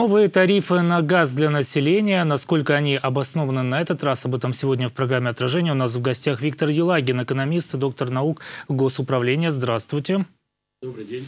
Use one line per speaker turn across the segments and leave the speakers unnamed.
Новые тарифы на газ для населения, насколько они обоснованы на этот раз, об этом сегодня в программе «Отражение». У нас в гостях Виктор Елагин, экономист, доктор наук Госуправления. Здравствуйте. Добрый день.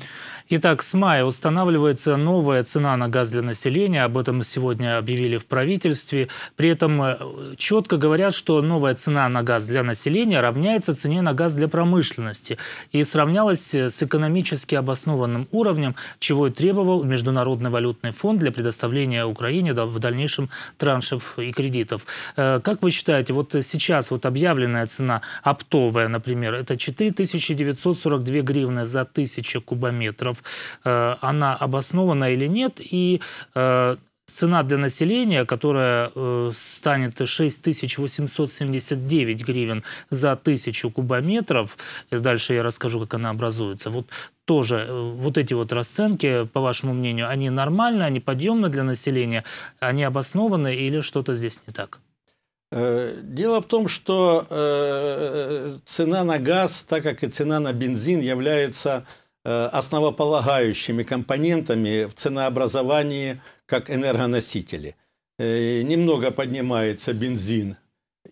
Итак, с мая устанавливается новая цена на газ для населения. Об этом сегодня объявили в правительстве. При этом э, четко говорят, что новая цена на газ для населения равняется цене на газ для промышленности и сравнялась э, с экономически обоснованным уровнем, чего и требовал Международный валютный фонд для предоставления Украине в дальнейшем траншев и кредитов. Э, как вы считаете, вот сейчас вот объявленная цена оптовая, например, это 4942 гривны за тысячу кубометров, регионов, э, она обоснована или нет, и э, цена для населения, которая э, станет 6879 гривен за тысячу кубометров, дальше я расскажу, как она образуется, вот тоже э, вот эти вот расценки, по вашему мнению, они нормальны, они подъемны для населения, они обоснованы или что-то здесь не так?
Дело в том, что цена на газ, так как и цена на бензин, является Э, основополагающими компонентами в ценообразовании как энергоносители. Э, немного поднимается бензин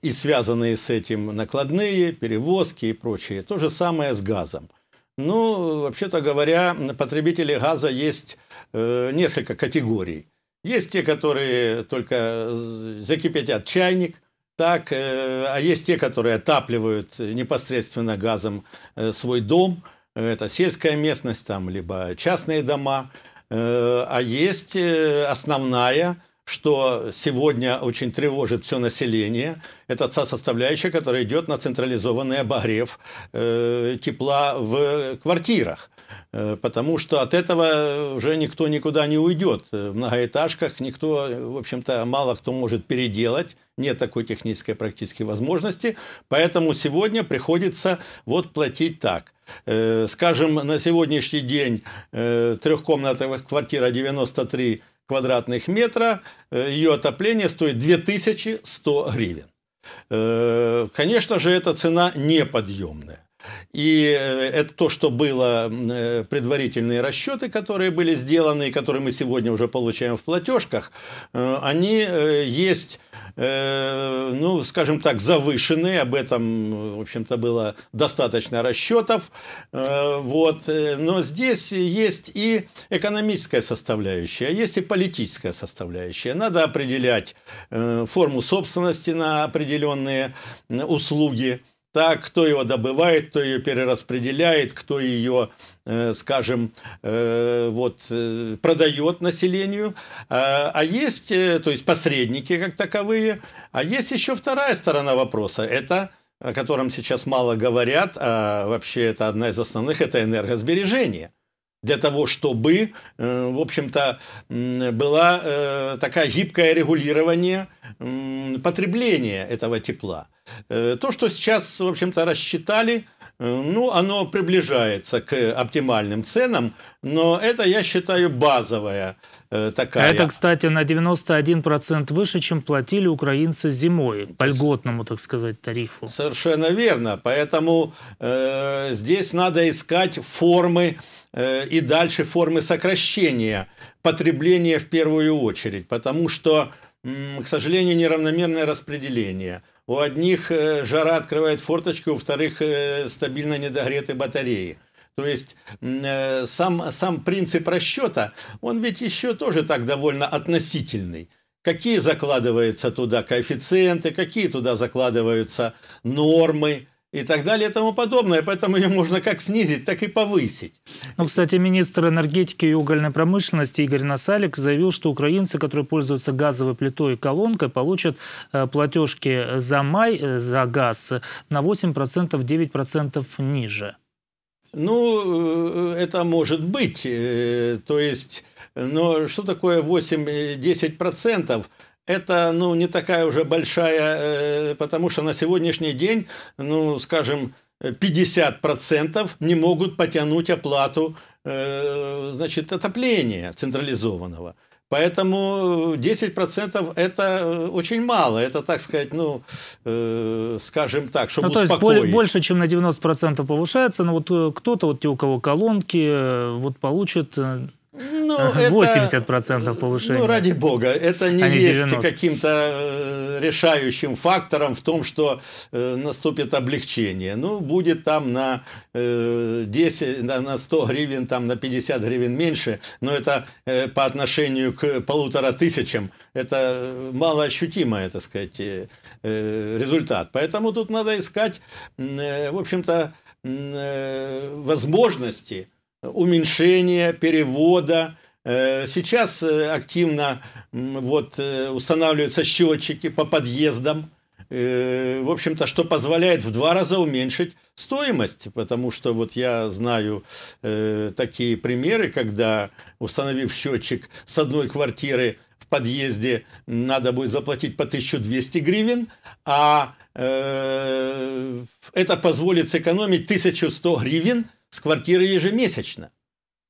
и связанные с этим накладные, перевозки и прочее. То же самое с газом. Ну, вообще-то говоря, потребители газа есть э, несколько категорий. Есть те, которые только закипятят чайник, так, а есть те, которые отапливают непосредственно газом свой дом – это сельская местность там, либо частные дома. Э, а есть э, основная, что сегодня очень тревожит все население. Это та составляющая, которая идет на централизованный обогрев э, тепла в квартирах потому что от этого уже никто никуда не уйдет. В многоэтажках никто, в общем-то, мало кто может переделать, нет такой технической практически возможности, поэтому сегодня приходится вот платить так. Э, скажем, на сегодняшний день э, трехкомнатная квартира 93 квадратных метра, э, ее отопление стоит 2100 гривен. Конечно же, эта цена неподъемная. И это то, что было предварительные расчеты, которые были сделаны, и которые мы сегодня уже получаем в платежках, они есть Э, ну, скажем так, завышенные, Об этом, в общем-то, было достаточно расчетов. Э, вот. Э, но здесь есть и экономическая составляющая, есть и политическая составляющая. Надо определять форму собственности на определенные услуги так, кто его добывает, кто ее перераспределяет, кто ее Э, скажем, э, вот, э, продает населению. А, а есть, то есть посредники как таковые. А есть еще вторая сторона вопроса. Это о котором сейчас мало говорят, а вообще это одна из основных, это энергосбережение для того, чтобы, в общем-то, была такая гибкое регулирование потребления этого тепла. То, что сейчас, в общем-то, рассчитали – Э, ну, оно приближается к оптимальным ценам, но это, я считаю, базовая э, такая. Это,
кстати, на 91% выше, чем платили украинцы зимой, по льготному, так сказать, тарифу.
Совершенно верно. Поэтому э, здесь надо искать формы э, и дальше формы сокращения потребления в первую очередь, потому что, э, к сожалению, неравномерное распределение – у одних э, жара открывает форточку, у вторых э, стабильно недогреты батареи. То есть э, сам, сам принцип расчета, он ведь еще тоже так довольно относительный. Какие закладываются туда коэффициенты, какие туда закладываются нормы, и так далее и тому подобное. Поэтому ее можно как снизить, так и повысить.
Ну, кстати, министр энергетики и угольной промышленности Игорь Насалик заявил, что украинцы, которые пользуются газовой плитой и колонкой, получат э, платежки за май, э, за газ на 8%, 9% ниже.
Ну, э, это может быть. То есть, но что такое 8-10%? это ну, не такая уже большая, э, потому что на сегодняшний день, ну, скажем, 50% не могут потянуть оплату э, значит, отопления централизованного. Поэтому 10% это э, очень мало. Это, так сказать, ну, э, скажем так, чтобы ну, то успокоить. есть
больше, чем на 90% повышается. Но вот кто-то, вот те, у кого колонки, вот получит ну, 80% это, повышения. Ну, ради
бога, это не а есть каким-то э, решающим фактором в том, что э, наступит облегчение. Ну, будет там на э, 10, на, на 100 гривен, там на 50 гривен меньше, но это э, по отношению к полутора тысячам, это э, малоощутимый, так сказать, э, э, результат. Поэтому тут надо искать, э, в общем-то, э, возможности – уменьшения, перевода. Э, сейчас э, активно вот, э, устанавливаются счетчики по подъездам, в общем-то, что позволяет в два раза уменьшить стоимость, потому что вот я знаю э, такие примеры, когда установив счетчик с одной квартиры в подъезде надо будет заплатить по 1200 гривен, а э, это позволит сэкономить 1100 гривен – с квартиры ежемесячно.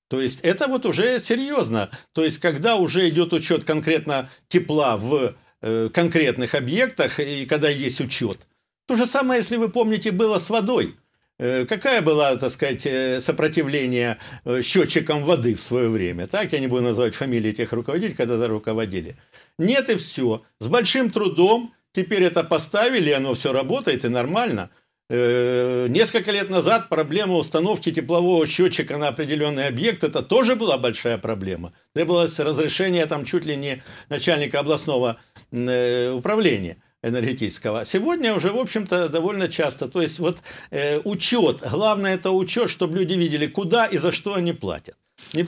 То есть это вот уже серьезно. То есть когда уже идет учет конкретно тепла в э, конкретных объектах и когда есть учет. То же самое, если вы помните, было с водой. Э, какая была, так сказать, э, сопротивление э, счетчикам воды в свое время? Так, я не буду называть фамилии тех руководителей, когда-то руководили. Нет и все. С большим трудом теперь это поставили, оно все работает и нормально – Э, несколько лет назад проблема установки теплового счетчика на определенный объект, это тоже была большая проблема. Требовалось разрешение там чуть ли не начальника областного э, управления энергетического. Сегодня уже, в общем-то, довольно часто. То есть вот э, учет, главное это учет, чтобы люди видели, куда и за что они платят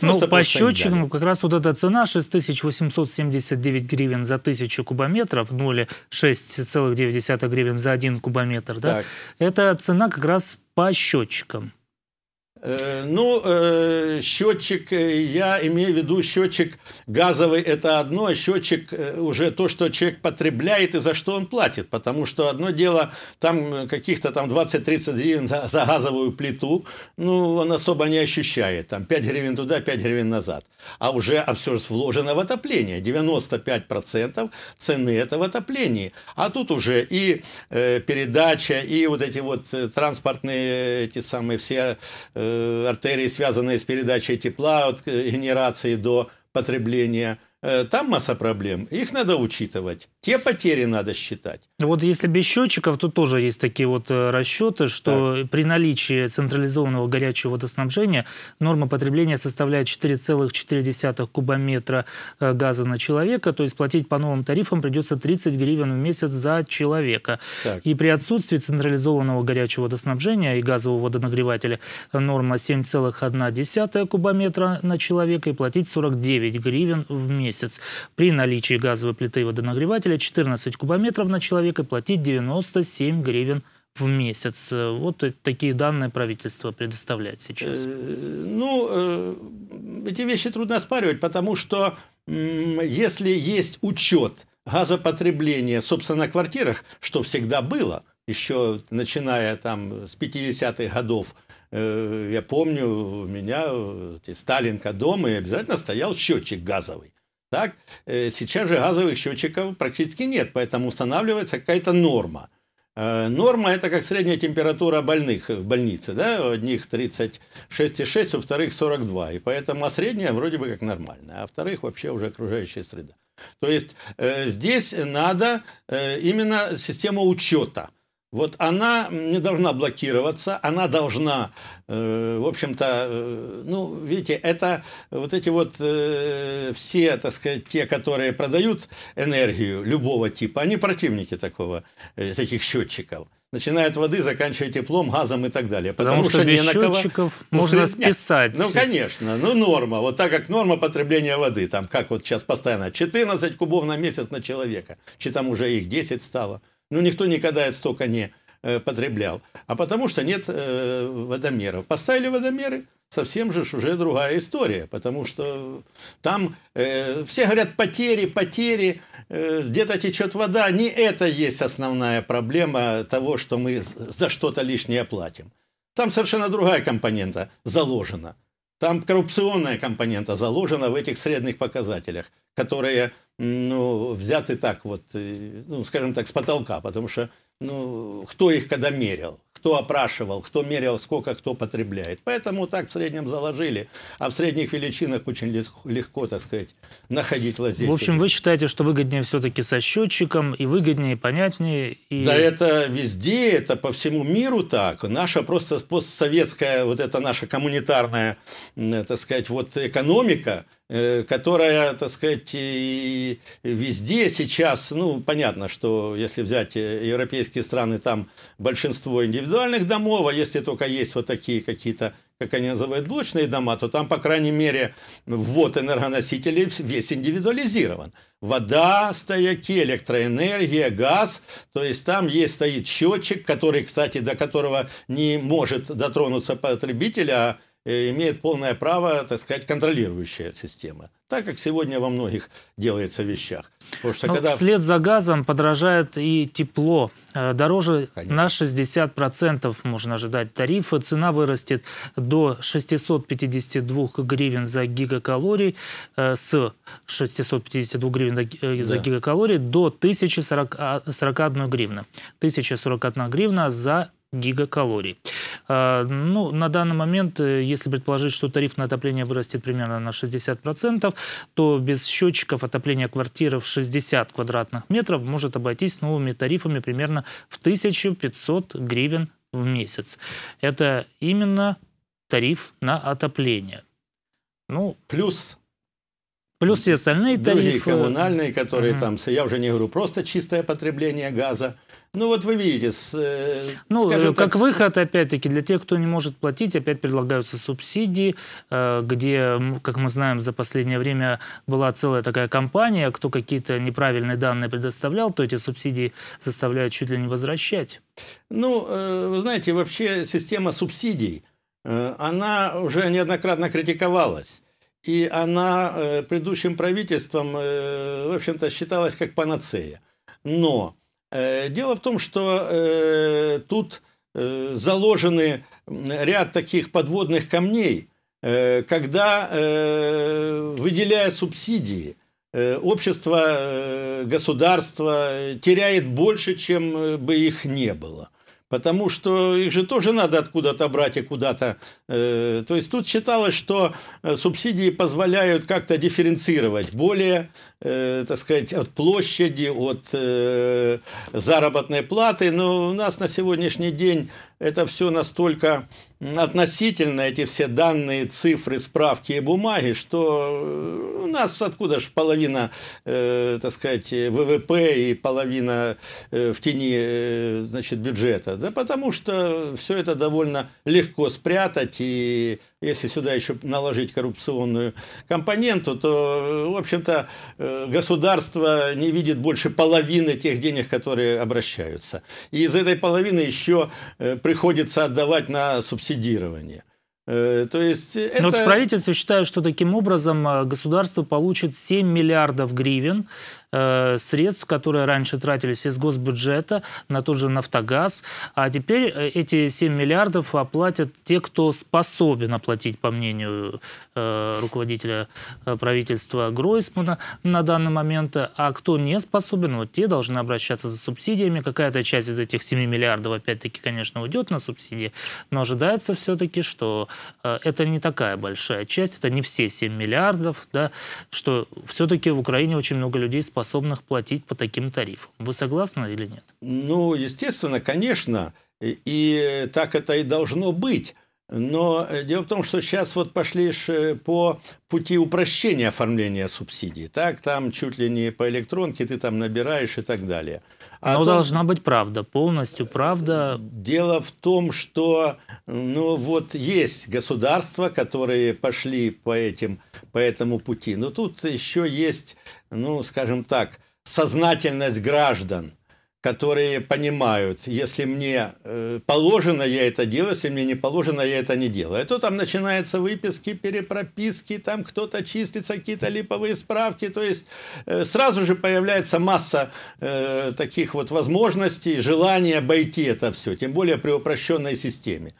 ну, по счетчикам ну,
как раз вот эта цена 6879 гривен за 1000 кубометров, ну или 6,9 гривен за 1 кубометр, да, так. это цена как раз по счетчикам.
Э, ну, э, счетчик, э, я имею в виду счетчик газовый, это одно, а счетчик уже то, что человек потребляет и за что он платит. Потому что одно дело, там каких-то там 20-30 гривен за, за газовую плиту, ну, он особо не ощущает. Там 5 гривен туда, 5 гривен назад. А уже а все вложено в отопление. 95% цены это в отоплении. А тут уже и э, передача, и вот эти вот транспортные, эти самые все э, Э, артерии, связанные с передачей тепла от э, генерации до потребления – Э, там масса проблем, их надо учитывать. Те потери надо считать.
Вот если без счетчиков, то тоже есть такие вот э, расчеты, что так. при наличии централизованного горячего водоснабжения норма потребления составляет 4,4 кубометра э, газа на человека, то есть платить по новым тарифам придется 30 гривен в месяц за человека. Так. И при отсутствии централизованного горячего водоснабжения и газового водонагревателя норма 7,1 кубометра на человека и платить 49 гривен в месяц месяц. При наличии газовой плиты и водонагревателя 14 кубометров на человека платить 97 гривен в месяц. Вот такие данные правительство предоставляет сейчас.
Э, ну, э, эти вещи трудно оспаривать, потому что если есть учет газопотребления, собственно, на квартирах, что всегда было, еще начиная там с 50-х годов, э, я помню, у меня Сталинка дома, и обязательно стоял счетчик газовый. Так? Э, сейчас же газовых счетчиков практически нет, поэтому устанавливается какая-то норма. Э, норма – это как средняя температура больных э, в больнице. Да? У одних 36,6, у вторых 42. И поэтому а средняя вроде бы как нормальная, а вторых вообще уже окружающая среда. То есть здесь надо именно система учета – вот она не должна блокироваться, она должна, э, в общем-то, э, ну, видите, это вот эти вот э, все, так сказать, те, которые продают энергию любого типа, они противники такого, э, таких счетчиков начиная от воды, заканчивая теплом, газом и так далее. Потому, Потому что, что без не счетчиков кого... Ну, можно ну, списать. Ну, конечно, ну норма. Вот так как норма потребления воды, там как вот сейчас постоянно, 14 кубов на месяц на человека, чи там уже их 10 стало – ну, никто никогда столько не э, потреблял. А потому что нет э, водомеров. Поставили водомеры, совсем же уже другая история. Потому что там э, все говорят потери, потери, где-то течет вода. Не это есть основная проблема того, что мы за что-то лишнее платим. Там совершенно другая компонента заложена. Там коррупционная компонента заложена в этих средних показателях, которые ну, взяты так вот, э, ну, скажем так, с потолка, потому что, ну, кто их когда мерил? кто опрашивал, кто мерил, сколько кто потребляет. Поэтому так в среднем заложили. А в средних величинах очень легко, так сказать, находить лазейки. В общем, вы
считаете, что выгоднее все-таки со счетчиком, и выгоднее, и понятнее? И... Да
это везде, это по всему миру так. Наша просто постсоветская, вот это наша коммунитарная, э, так сказать, вот экономика – Э, которая, так сказать, везде сейчас, ну, понятно, что если взять э, европейские страны, там большинство индивидуальных домов, а если только есть вот такие какие-то как они называют, блочные дома, то там, по крайней мере, ввод энергоносителей весь индивидуализирован. Вода, стояки, электроэнергия, газ. То есть там есть стоит счетчик, который, кстати, до которого не может дотронуться потребитель, а Э, имеет полное право, так сказать, контролирующая система. Так как сегодня во многих делается вещах. Потому что ну, когда... Вслед
за газом подражает и тепло. Э, дороже Конечно. на 60% можно ожидать тарифа. Цена вырастет до 652 гривен за гигакалорий э, с 652 гривен за да. гигакалорий до 1041 гривна. 1041 гривна за гигакалорий. А, ну, на данный момент, э, если предположить, что тариф на отопление вырастет примерно на 60%, то без счетчиков отопления квартиры в 60 квадратных метров может обойтись новыми тарифами примерно в 1500 гривен в месяц. Это именно тариф на отопление. Ну, плюс плюс все остальные тарифы. Другие коммунальные, которые mm там,
я уже не говорю, просто чистое потребление газа – ну вот вы видите, с, э, ну э, как так... выход
опять-таки для тех, кто не может платить, опять предлагаются субсидии, э, где, как мы знаем, за последнее время была целая такая компания, кто какие-то неправильные данные предоставлял, то эти субсидии заставляют чуть ли не возвращать. Ну, вы знаете, вообще
система субсидий, она уже неоднократно критиковалась. И она предыдущим правительством, в общем-то, считалась как панацея. Но Э, дело в том, что э, тут э, заложены ряд таких подводных камней, э, когда, э, выделяя субсидии, э, общество, э, государство теряет больше, чем бы их не было потому что их же тоже надо откуда-то брать и куда-то. Э, то есть тут считалось, что э, субсидии позволяют как-то дифференцировать более, э, так сказать, от площади, от заработной платы. Но у нас на сегодняшний день это все настолько относительно эти все данные, цифры, справки и бумаги, что э, у нас откуда же половина, э, так сказать, ВВП и половина э, в тени, э, значит, бюджета? Да потому что все это довольно легко спрятать и если сюда еще наложить коррупционную компоненту, то, э, в общем-то, э, государство не видит больше половины тех денег, которые обращаются. И из этой половины еще э, приходится отдавать на субсидирование. То есть это... Но вот в правительстве
что таким образом государство получит 7 миллиардов гривен Э, средств, которые раньше тратились из госбюджета на тот же «Нафтогаз». А теперь э, эти 7 миллиардов оплатят те, кто способен оплатить, по мнению Э, руководителя э, правительства Гройсмана на данный момент, а кто не способен, вот те должны обращаться за субсидиями. Какая-то часть из этих 7 миллиардов, опять-таки, конечно, уйдет на субсидии, но ожидается все-таки, что э, это не такая большая часть, это не все 7 миллиардов, да, что все-таки в Украине очень много людей, способных платить по таким тарифам. Вы согласны или нет?
Ну, естественно, конечно, и, и так это и должно быть. Но э, дело в том, что сейчас вот пошли э, по пути упрощения оформления субсидий. Так, там чуть ли не по электронке ты там набираешь и так далее. А Но том, должна быть правда, полностью э, правда. Дело в том, что ну вот есть государства, которые пошли по, этим, по этому пути. Но тут еще есть, ну скажем так, сознательность граждан – которые понимают, если мне э, положено, я это делаю, если мне не положено, я это не делаю. А то там начинаются выписки, перепрописки, там кто-то числится, какие-то липовые справки. То есть э, сразу же появляется масса э, таких вот возможностей, желания обойти это все, тем более при упрощенной системе.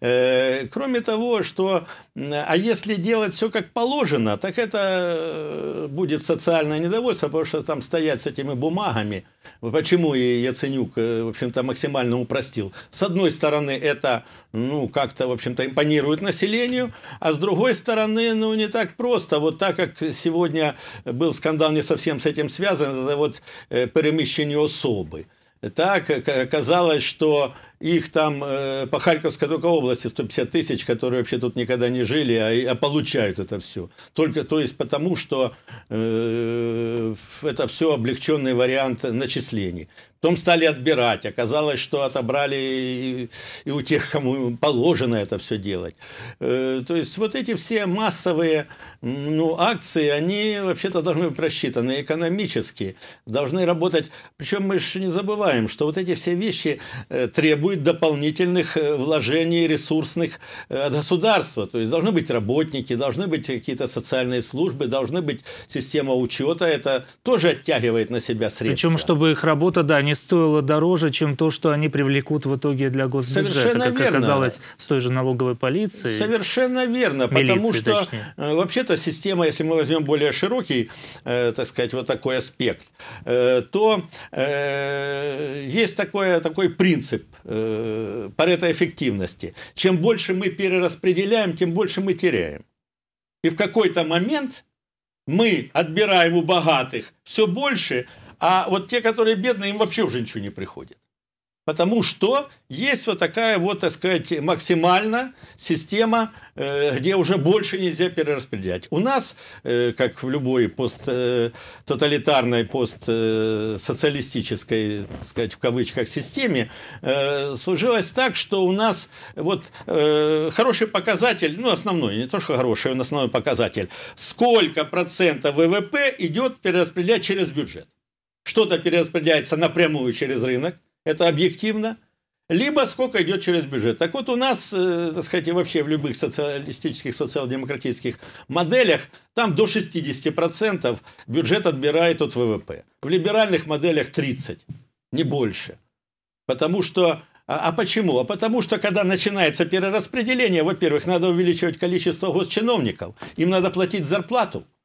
Кроме того, что а если делать все как положено, так это будет социальное недовольство, потому что там стоять с этими бумагами – вот почему и Яценюк, э, в общем-то, максимально упростил. С одной стороны, это, ну, как-то, в общем-то, импонирует населению, а с другой стороны, ну, не так просто. Вот так как сегодня был скандал не совсем с этим связан, это вот э, перемещение особы. Так э, оказалось, что их там э, по Харьковской только области 150 тысяч, которые вообще тут никогда не жили, а, а получают это все. Только, то есть потому, что э, это все облегченный вариант начислений. Потом стали отбирать. Оказалось, что отобрали и, и у тех, кому положено это все делать. Э, то есть вот эти все массовые ну, акции, они вообще-то должны быть просчитаны экономически, должны работать. Причем мы же не забываем, что вот эти все вещи э, требуют дополнительных э, вложений ресурсных от государства. То есть должны быть работники, должны быть какие-то социальные службы, должны быть система учета. Это тоже оттягивает на себя средства. Причем,
чтобы их работа, да, не стоило дороже, чем то, что они привлекут в итоге для госбюджета, Совершенно как верно. оказалось с той же налоговой полиции.
Совершенно верно, милиции, потому что точнее. Э, вообще-то система, если мы возьмем более широкий, э, так сказать, вот такой аспект, э, то э, есть такое, такой принцип э, парето-эффективности. Чем больше мы перераспределяем, тем больше мы теряем. И в какой-то момент мы отбираем у богатых все больше – а вот те, которые бедные, им вообще уже ничего не приходит. Потому что есть вот такая вот, так сказать, максимально система, э, где уже больше нельзя перераспределять. У нас, э, как в любой посттоталитарной, э, постсоциалистической, так сказать, в кавычках, системе, сложилось так, что у нас вот хороший показатель, ну, основной, не то, что хороший, он основной показатель, сколько процентов ВВП идет перераспределять через бюджет что-то перераспределяется напрямую через рынок, это объективно, либо сколько идет через бюджет. Так вот у нас, э, так сказать, вообще в любых социалистических, социал-демократических моделях там до 60% бюджет отбирает от ВВП. В либеральных моделях 30, не больше. Потому что а, а почему? А потому что, когда начинается перераспределение, во-первых, надо увеличивать количество госчиновников, им надо платить зарплату –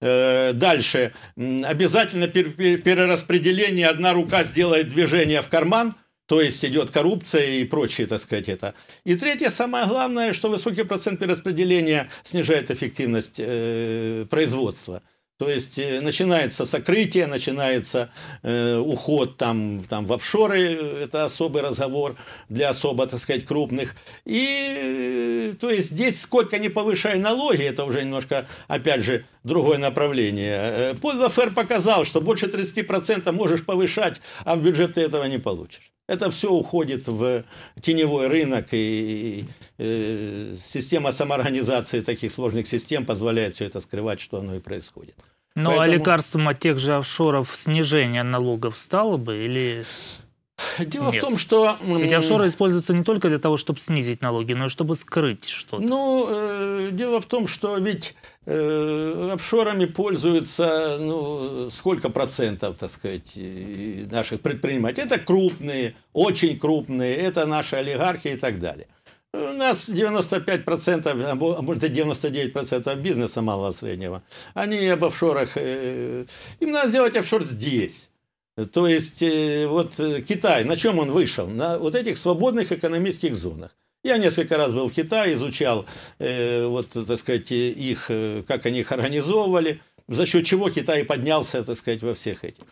Э, дальше. Обязательно перераспределение. Одна рука сделает движение в карман, то есть идет коррупция и прочее, так сказать, это. И третье, самое главное, что высокий процент перераспределения снижает эффективность э, производства. То есть э, начинается сокрытие, начинается э, уход там, там в офшоры, э, это особый разговор для особо, так сказать, крупных. И э, то есть здесь сколько не повышай налоги, это уже немножко, опять же, другое направление. ФР показал, что больше 30% можешь повышать, а в бюджет ты этого не получишь. Это все уходит в теневой рынок, и, и, и система самоорганизации таких сложных систем позволяет все это скрывать, что
оно и происходит. Ну, а Поэтому... а лекарством от тех же офшоров снижение налогов стало бы или... Дело Нет. в том, что... Ведь офшоры используются не только для того, чтобы снизить налоги, но и чтобы скрыть что-то.
Ну, э, дело в том, что ведь э, офшорами пользуются, ну, сколько процентов, так сказать, наших предпринимателей. Это крупные, очень крупные, это наши олигархи и так далее. У нас 95%, а, а может и 99% бизнеса малого среднего. Они об офшорах. Э, им надо сделать офшор здесь. То есть э, вот э, Китай, на чем он вышел? На вот этих свободных экономических зонах. Я несколько раз был в Китае, изучал, вот, так сказать, их, как они их организовывали, за счет чего Китай поднялся, так сказать, во всех этих.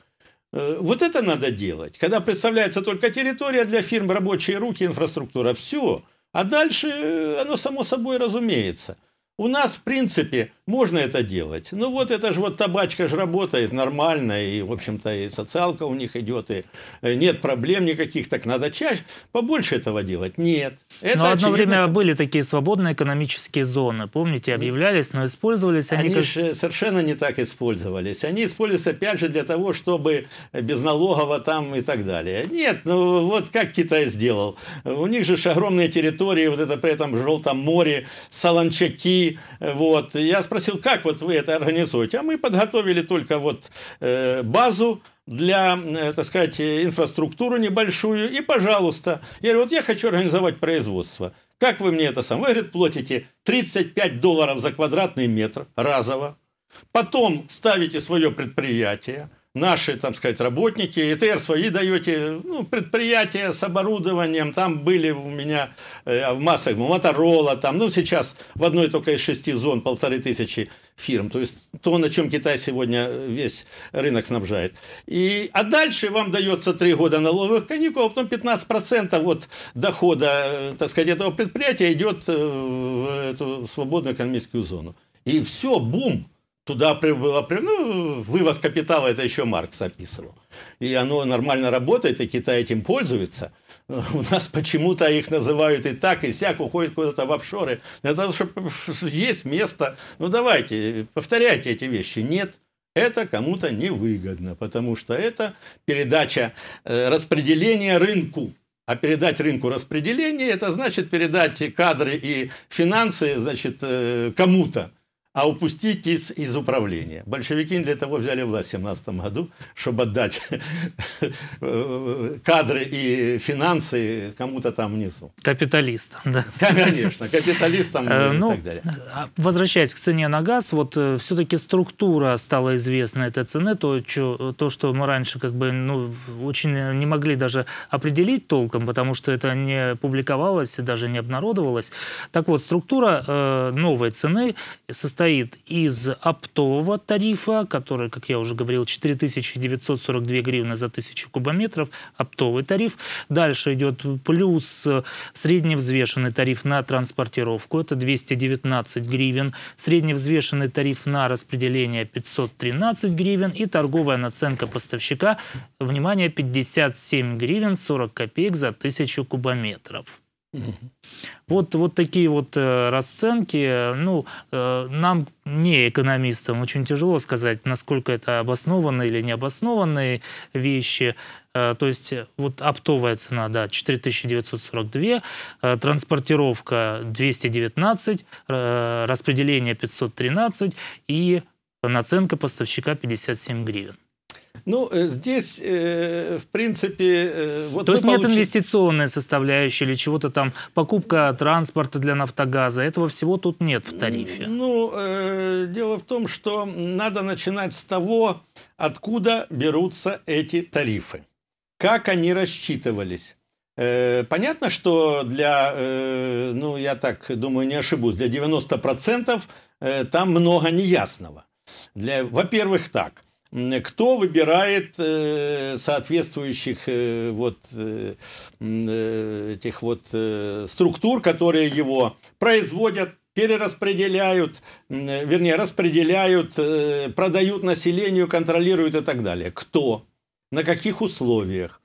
вот это надо делать. Когда представляется только территория для фирм, рабочие руки, инфраструктура, все – а дальше э, оно само собой разумеется. У нас, в принципе, можно это делать. Ну вот это же вот табачка же работает нормально, и, в общем-то, и социалка у них идет, и э, нет проблем никаких, так надо чаще, побольше этого делать. Нет. Это но одно очевидно...
время были такие свободные экономические зоны, помните, объявлялись, но использовались они... Они как... же
совершенно не так использовались. Они использовались, опять же, для того, чтобы безналогово там и так далее. Нет, ну вот как Китай сделал. У них же огромные территории, вот это при этом Желтом море, Солончаки, вот. Я спросил, спросил, как вот вы это организуете? А мы подготовили только вот э, базу для, э, так сказать, инфраструктуру небольшую. И, пожалуйста, я говорю, вот я хочу организовать производство. Как вы мне это сам? Вы, говорит, платите 35 долларов за квадратный метр разово. Потом ставите свое предприятие – наши, там сказать, работники, ИТР свои даете, ну, предприятия с оборудованием, там были у меня э, в массах Моторола, там, ну, сейчас в одной только из шести зон полторы тысячи фирм, то есть то, на чем Китай сегодня э, весь рынок снабжает. И, а дальше вам дается три года налоговых каникул, а потом 15% от дохода, э, так сказать, этого предприятия идет э, в эту свободную экономическую зону. И все, бум! Туда была, ну, вывоз капитала, это еще Маркс описывал. И оно нормально работает, и Китай этим пользуется. У нас почему-то их называют и так, и сяк, уходят куда-то в офшоры. Это чтобы есть место. Ну давайте, повторяйте эти вещи. Нет, это кому-то невыгодно, потому что это передача э, распределения рынку. А передать рынку распределение, это значит передать кадры и финансы, значит, э, кому-то а упустить из, из управления. Большевики для того взяли власть в 17 году, чтобы отдать э, кадры и финансы кому-то там внизу.
Капиталистам, да. Конечно,
капиталистам э, и ну, так далее.
А возвращаясь к цене на газ, вот э, все-таки структура стала известна этой цены, то, чё, то, что мы раньше как бы ну, очень не могли даже определить толком, потому что это не публиковалось, и даже не обнародовалось. Так вот, структура э, новой цены состоит состоит из оптового тарифа, который, как я уже говорил, 4942 гривны за 1000 кубометров, оптовый тариф. Дальше идет плюс средневзвешенный тариф на транспортировку, это 219 гривен, средневзвешенный тариф на распределение 513 гривен и торговая наценка поставщика, внимание, 57 гривен 40 копеек за 1000 кубометров. Вот, вот такие вот э, расценки. Ну, э, нам, не экономистам, очень тяжело сказать, насколько это обоснованные или необоснованные вещи. Э, то есть вот оптовая цена, да, 4942, транспортировка 219, распределение 513 и наценка поставщика 57 гривен.
Ну, э, здесь, э, в принципе... Э, вот То есть получим... нет инвестиционной
составляющей или чего-то там, покупка транспорта для «Нафтогаза», этого всего тут нет в тарифе.
Ну, дело в том, что надо начинать с того, откуда берутся эти тарифы, как они рассчитывались. Понятно, что для, ну я так думаю, не ошибусь, для 90% там много неясного. Для, во-первых, так кто выбирает э, соответствующих э, вот э, этих вот структур, которые его производят, перераспределяют, вернее, распределяют, продают населению, контролируют и так далее. Кто? На каких условиях?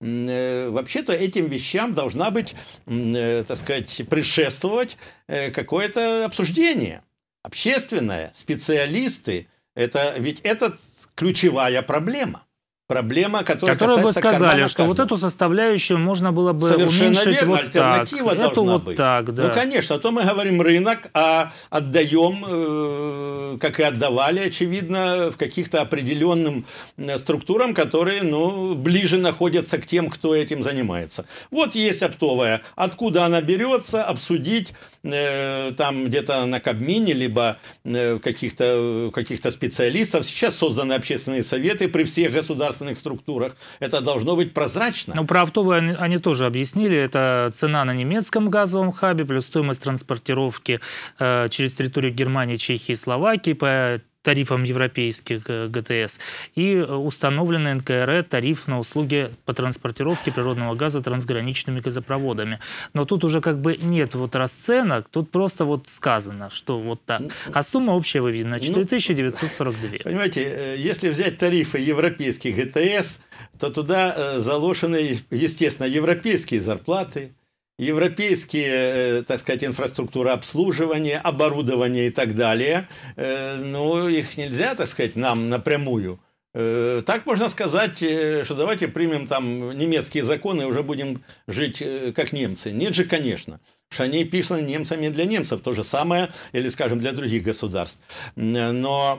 Вообще-то этим вещам должна быть, так сказать, предшествовать какое-то обсуждение общественное, специалисты – это ведь это ключевая проблема. Проблема, которая Которую вы сказали, что каждого. вот
эту составляющую можно было бы Совершенно уменьшить верно. вот Альтернатива так. Должна вот быть. так, ну, да. Ну, конечно,
а то мы говорим рынок, а отдаем, э, как и отдавали, очевидно, в каких-то определенным э, структурам, которые, ну, ближе находятся к тем, кто этим занимается. Вот есть оптовая. Откуда она берется, обсудить Э, там где-то на Кабмине, либо э, каких-то каких специалистов. Сейчас созданы общественные советы при всех государственных структурах. Это должно
быть прозрачно. Ну, про авто они, они тоже объяснили. Это цена на немецком газовом хабе плюс стоимость транспортировки э, через территорию Германии, Чехии и Словакии по тарифам европейских э, ГТС и э, установленный НКРЭ тариф на услуги по транспортировке природного газа трансграничными газопроводами. Но тут уже как бы нет вот расценок, тут просто вот сказано, что вот так. Ну, а сумма общая выведена 4942. Ну, понимаете, э, если взять тарифы европейских ГТС, то туда
заложены, естественно, европейские зарплаты, Европейские, э, так сказать, инфраструктура обслуживания, оборудование и так далее, э, ну, их нельзя, так сказать, нам напрямую. Э, так можно сказать, что давайте примем там немецкие законы и уже будем жить как немцы. Нет же, конечно что они писаны немцами для немцев. То же самое, или, скажем, для других государств. Но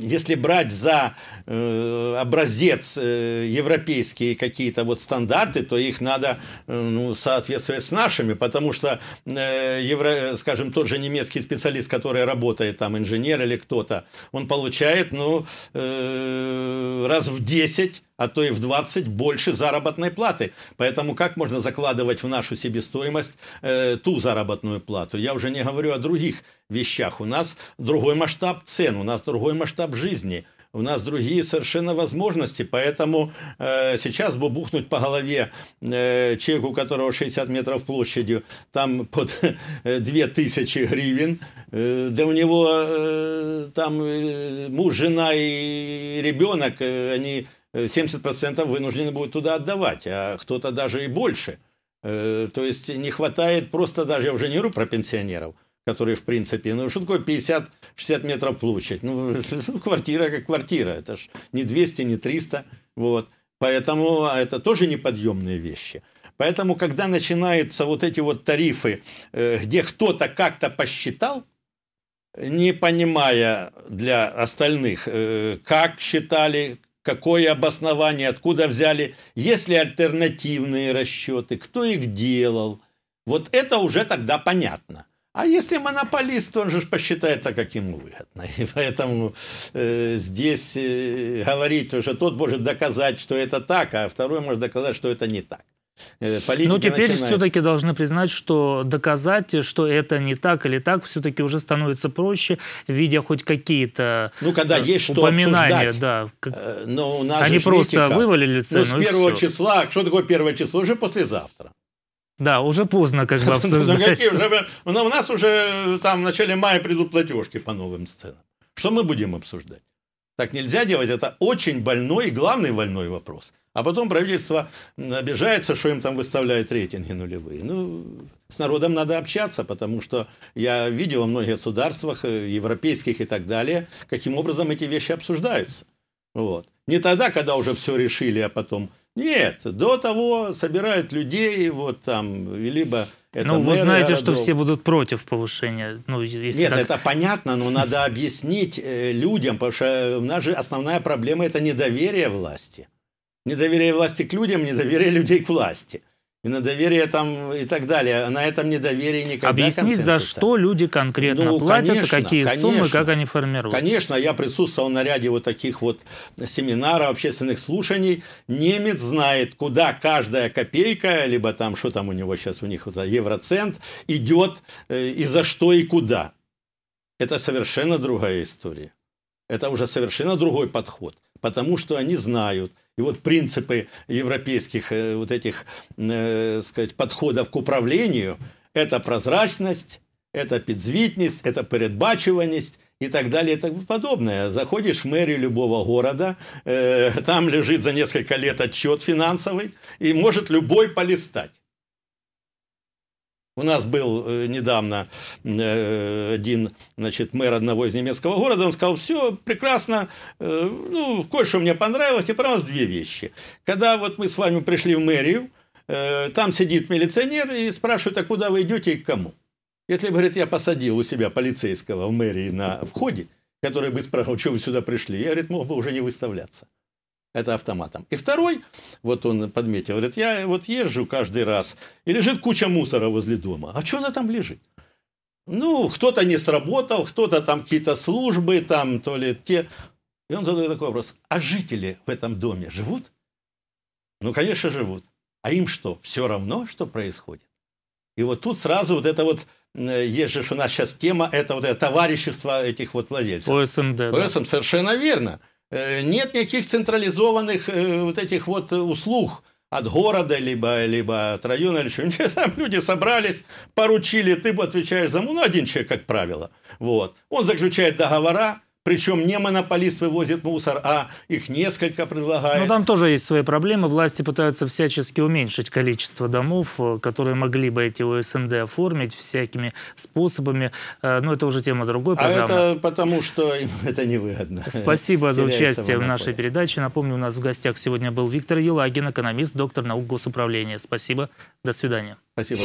если брать за э, образец э, европейские какие-то вот стандарты, то их надо э, ну, соответствовать с нашими, потому что, евро, скажем, тот же немецкий специалист, который работает, там, инженер или кто-то, он получает, ну, раз в 10 а то и в 20 больше заработной платы. Поэтому как можно закладывать в нашу себестоимость э, ту заработную плату? Я уже не говорю о других вещах. У нас другой масштаб цен, у нас другой масштаб жизни у нас другие совершенно возможности, поэтому э, сейчас бы бухнуть по голове э, человеку, у которого 60 метров площадью, там под э, 2000 гривен, э, да у него э, там э, муж, жена и ребенок, э, они 70% э, вынуждены будут туда отдавать, а кто-то даже и больше. Э, то есть не хватает просто даже, я уже не говорю про пенсионеров, которые, в принципе, ну что такое 50-60 метров площадь? Ну, ну, квартира как квартира, это ж не 200, не 300, вот. Поэтому а, это тоже неподъемные вещи. Поэтому, когда начинаются вот эти вот тарифы, э, где кто-то как-то посчитал, не понимая для остальных, как считали, какое обоснование, откуда взяли, есть ли альтернативные расчеты, кто их делал. Вот это уже тогда понятно. А если монополист, он же посчитает так, как ему выгодно. И поэтому э, здесь э, говорить уже тот может доказать, что это так, а второй может доказать, что это не так. Э, ну, Политика Но теперь начинает... все-таки
должны признать, что доказать, что это не так или так, все-таки уже становится проще, видя хоть какие-то ну, когда э, есть упоминания. Что обсуждать.
да. Э, но
у нас Они просто как. вывалили цену. Ну, с первого
числа, что такое первое число? Уже послезавтра.
Да, уже поздно как бы ну, обсуждать.
Ну, у нас уже там в начале мая придут платежки по новым ценам. Что мы будем обсуждать? Так нельзя делать, это очень больной и главный больной вопрос – а потом правительство обижается, что им там выставляют рейтинги нулевые. Ну, с народом надо общаться, потому что я видел во многих государствах, э, европейских и так далее, каким образом эти вещи обсуждаются. Вот. Не тогда, когда уже все решили, а потом... Нет, до того собирают людей, вот там, либо это ну, вы знаете, что все
будут против повышения. Ну, если Нет, так... это
понятно, но надо объяснить э, людям, потому что у нас же основная проблема – это недоверие власти. Недоверие власти к людям, недоверие людей к власти. И на доверие там и так далее. На этом недоверие никогда Объяснить, за что
люди конкретно ну, платят, конечно, какие конечно, суммы, как они формируются.
Конечно, я присутствовал на ряде вот таких вот семинаров, общественных слушаний. Немец знает, куда каждая копейка, либо там, что там у него сейчас, у них вот евроцент, идет э, и за что и куда. Это совершенно другая история. Это уже совершенно другой подход. Потому что они знают, и вот принципы европейских э, вот этих, э, сказать, подходов к управлению – это прозрачность, это підзвітність, это передбачуваність и так далее и тому подобное. Заходишь в мэрию любого города, э, там лежит за несколько лет отчет финансовый, и может любой полистать. У нас был э, недавно э, один значит, мэр одного из немецкого города, он сказал, все прекрасно, э, ну, кое-что мне понравилось, и понравилось две вещи. Когда вот мы с вами пришли в мэрию, там сидит милиционер и спрашивает, а куда вы идете и к кому? Если говорит, я посадил у себя полицейского в мэрии на входе, который бы спрашивал, что вы сюда пришли, я, говорит, мог бы уже не выставляться. Это автоматом. И второй, вот он подметил, говорит, я вот езжу каждый раз, и лежит куча мусора возле дома. А что она там лежит? Ну, кто-то не сработал, кто-то там какие-то службы, там то ли те. И он задает такой вопрос. А жители в этом доме живут? Ну, конечно, живут. А им что, все равно, что происходит? И вот тут сразу вот это вот, есть же у нас сейчас тема, это вот это товарищество этих вот владельцев. ОСМД. ОСМ, да. совершенно верно. Э, нет никаких централизованных э, вот этих вот э, услуг от города, либо, либо от района, или еще ничего. Там люди собрались, поручили, ты бы отвечаешь за... Ну, ну, один человек, как правило. Вот. Он заключает договора, причем не монополист вывозит мусор, а их несколько предлагает. Но ну, там
тоже есть свои проблемы. Власти пытаются всячески уменьшить количество домов, э, которые могли бы эти ОСНД оформить всякими способами. Э, Но ну, это уже тема другой а программы. А
это потому, что им это невыгодно. Спасибо за участие в нашей
передаче. Напомню, у нас в гостях сегодня был Виктор Елагин, экономист, доктор наук госуправления. Спасибо. До свидания. Спасибо.